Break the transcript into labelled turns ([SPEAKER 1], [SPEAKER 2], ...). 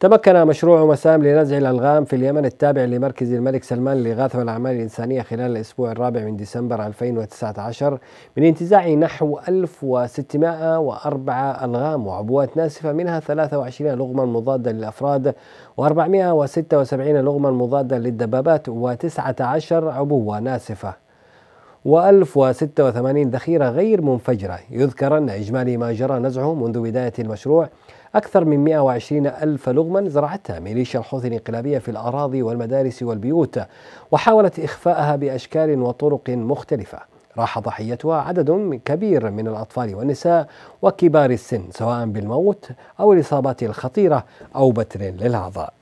[SPEAKER 1] تمكن مشروع مسام لنزع الألغام في اليمن التابع لمركز الملك سلمان للإغاثة والأعمال الإنسانية خلال الأسبوع الرابع من ديسمبر 2019 من انتزاع نحو 1604 ألغام وعبوات ناسفة منها 23 لغما مضادة للأفراد و476 لغما مضادة للدبابات و19 عبوة ناسفة و1086 ذخيرة غير منفجرة يذكر أن إجمالي ما جرى نزعه منذ بداية المشروع أكثر من 120 ألف لغما زرعتها ميليشيا الحوثي الانقلابية في الأراضي والمدارس والبيوت وحاولت إخفاءها بأشكال وطرق مختلفة راح ضحيتها عدد كبير من الأطفال والنساء وكبار السن سواء بالموت أو الإصابات الخطيرة أو بتر للأعضاء